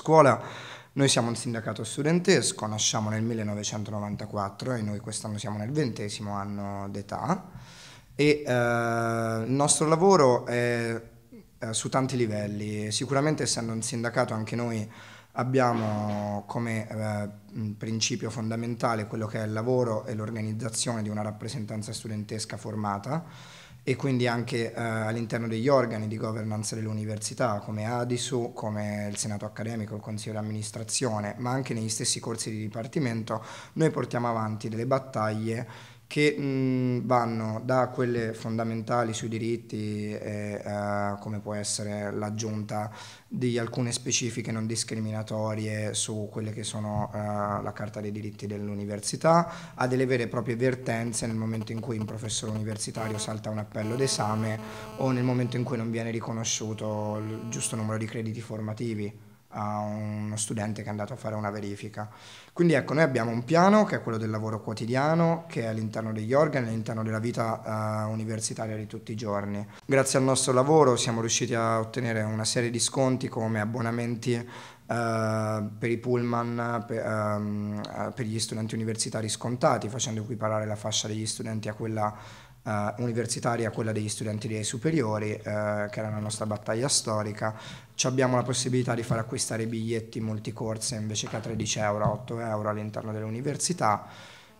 scuola. Noi siamo un sindacato studentesco, nasciamo nel 1994 e noi quest'anno siamo nel ventesimo anno d'età e eh, il nostro lavoro è eh, su tanti livelli. Sicuramente essendo un sindacato anche noi abbiamo come eh, principio fondamentale quello che è il lavoro e l'organizzazione di una rappresentanza studentesca formata e quindi anche eh, all'interno degli organi di governance dell'università come ADISU, come il Senato Accademico, il Consiglio di Amministrazione, ma anche negli stessi corsi di dipartimento, noi portiamo avanti delle battaglie che mh, vanno da quelle fondamentali sui diritti, eh, eh, come può essere l'aggiunta di alcune specifiche non discriminatorie su quelle che sono eh, la Carta dei diritti dell'università, a delle vere e proprie vertenze nel momento in cui un professore universitario salta un appello d'esame o nel momento in cui non viene riconosciuto il giusto numero di crediti formativi a uno studente che è andato a fare una verifica. Quindi ecco, noi abbiamo un piano che è quello del lavoro quotidiano, che è all'interno degli organi, all'interno della vita eh, universitaria di tutti i giorni. Grazie al nostro lavoro siamo riusciti a ottenere una serie di sconti come abbonamenti eh, per i pullman, per, ehm, eh, per gli studenti universitari scontati, facendo equiparare la fascia degli studenti a quella eh, universitaria, quella degli studenti dei superiori, eh, che era la nostra battaglia storica, ci abbiamo la possibilità di far acquistare biglietti multicorse invece che a 13 euro, 8 euro all'interno dell'università.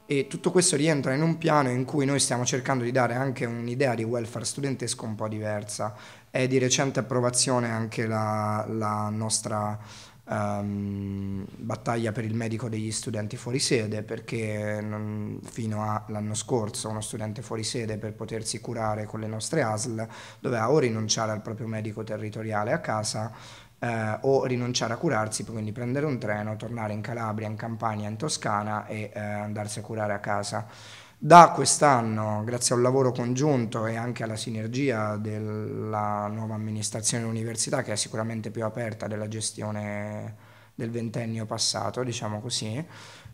E tutto questo rientra in un piano in cui noi stiamo cercando di dare anche un'idea di welfare studentesco un po' diversa. È di recente approvazione anche la, la nostra um, battaglia per il medico degli studenti fuori sede perché non, fino all'anno scorso uno studente fuori sede per potersi curare con le nostre ASL doveva o rinunciare al proprio medico territoriale a casa eh, o rinunciare a curarsi, quindi prendere un treno, tornare in Calabria, in Campania, in Toscana e eh, andarsi a curare a casa. Da quest'anno, grazie a un lavoro congiunto e anche alla sinergia della nuova amministrazione dell'università, che è sicuramente più aperta della gestione del ventennio passato, diciamo così,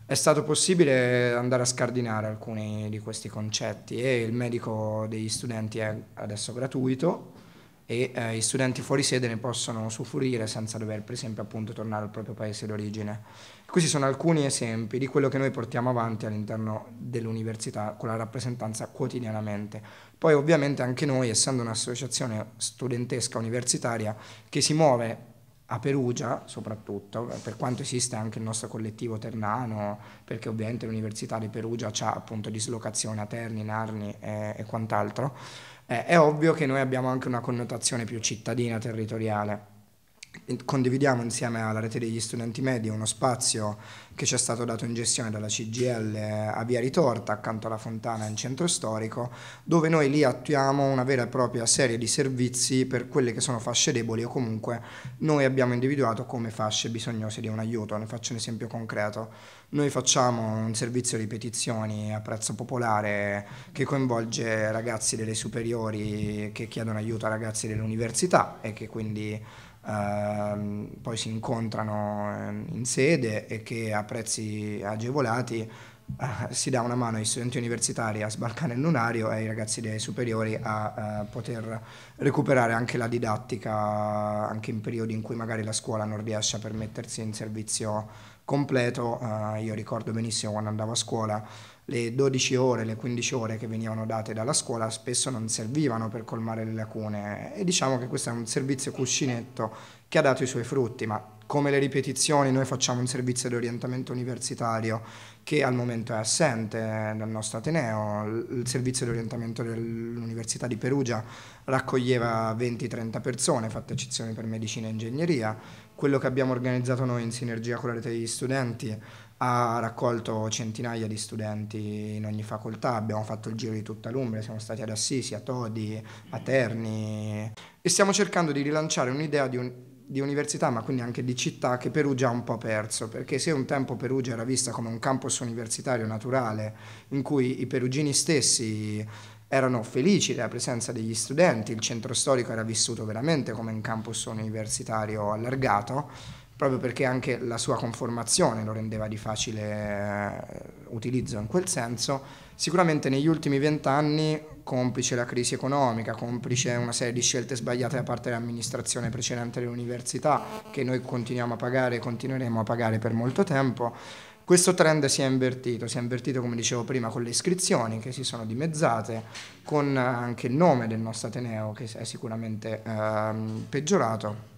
è stato possibile andare a scardinare alcuni di questi concetti e il medico degli studenti è adesso gratuito e eh, gli studenti fuori sede ne possono usufruire senza dover per esempio appunto tornare al proprio paese d'origine. Questi sono alcuni esempi di quello che noi portiamo avanti all'interno dell'università con la rappresentanza quotidianamente. Poi ovviamente anche noi, essendo un'associazione studentesca universitaria che si muove a Perugia soprattutto, eh, per quanto esiste anche il nostro collettivo ternano, perché ovviamente l'Università di Perugia ha appunto dislocazione a Terni, Narni e, e quant'altro, eh, è ovvio che noi abbiamo anche una connotazione più cittadina, territoriale condividiamo insieme alla rete degli studenti media uno spazio che ci è stato dato in gestione dalla CGL eh, a Via Ritorta, accanto alla fontana in centro storico, dove noi lì attuiamo una vera e propria serie di servizi per quelle che sono fasce deboli o comunque noi abbiamo individuato come fasce bisognose di un aiuto. Ne faccio un esempio concreto. Noi facciamo un servizio di petizioni a prezzo popolare che coinvolge ragazzi delle superiori che chiedono aiuto a ragazzi dell'università e che quindi ehm, poi si incontrano ehm, in sede e che a prezzi agevolati Ah, si dà una mano agli studenti universitari a sbarcare il lunario e ai ragazzi dei superiori a uh, poter recuperare anche la didattica anche in periodi in cui magari la scuola non riesce a permettersi in servizio completo. Uh, io ricordo benissimo quando andavo a scuola le 12 ore, le 15 ore che venivano date dalla scuola spesso non servivano per colmare le lacune e diciamo che questo è un servizio cuscinetto che ha dato i suoi frutti, ma come le ripetizioni, noi facciamo un servizio di orientamento universitario che al momento è assente dal nostro Ateneo. Il servizio di orientamento dell'Università di Perugia raccoglieva 20-30 persone, fatta eccezione per medicina e ingegneria. Quello che abbiamo organizzato noi in sinergia con la rete degli studenti ha raccolto centinaia di studenti in ogni facoltà, abbiamo fatto il giro di tutta l'Umbria, siamo stati ad Assisi, a Todi, a Terni e stiamo cercando di rilanciare un'idea di un di università, ma quindi anche di città che Perugia ha un po' perso, perché se un tempo Perugia era vista come un campus universitario naturale in cui i perugini stessi erano felici della presenza degli studenti, il centro storico era vissuto veramente come un campus universitario allargato, proprio perché anche la sua conformazione lo rendeva di facile eh, utilizzo in quel senso. Sicuramente negli ultimi vent'anni, complice la crisi economica, complice una serie di scelte sbagliate da parte dell'amministrazione precedente dell'università, che noi continuiamo a pagare e continueremo a pagare per molto tempo, questo trend si è invertito, si è invertito come dicevo prima con le iscrizioni che si sono dimezzate, con anche il nome del nostro Ateneo che è sicuramente ehm, peggiorato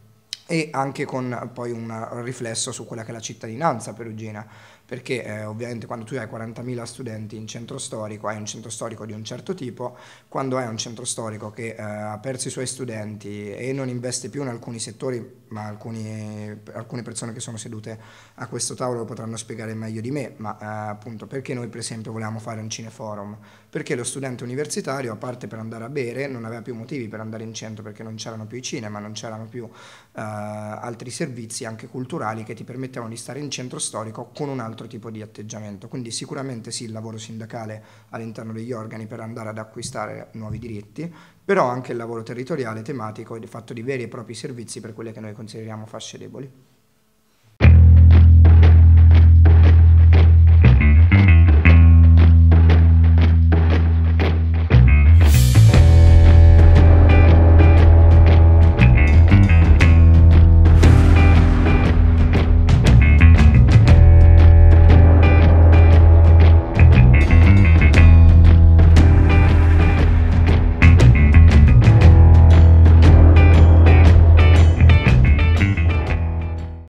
e anche con eh, poi un riflesso su quella che è la cittadinanza perugina perché eh, ovviamente quando tu hai 40.000 studenti in centro storico, hai un centro storico di un certo tipo, quando hai un centro storico che eh, ha perso i suoi studenti e non investe più in alcuni settori, ma alcuni, alcune persone che sono sedute a questo tavolo lo potranno spiegare meglio di me, ma eh, appunto perché noi per esempio volevamo fare un cineforum? Perché lo studente universitario, a parte per andare a bere, non aveva più motivi per andare in centro perché non c'erano più i cinema, non c'erano più eh, altri servizi anche culturali che ti permettevano di stare in centro storico con un altro altro tipo di atteggiamento. Quindi sicuramente sì il lavoro sindacale all'interno degli organi per andare ad acquistare nuovi diritti, però anche il lavoro territoriale, tematico e fatto di veri e propri servizi per quelle che noi consideriamo fasce deboli.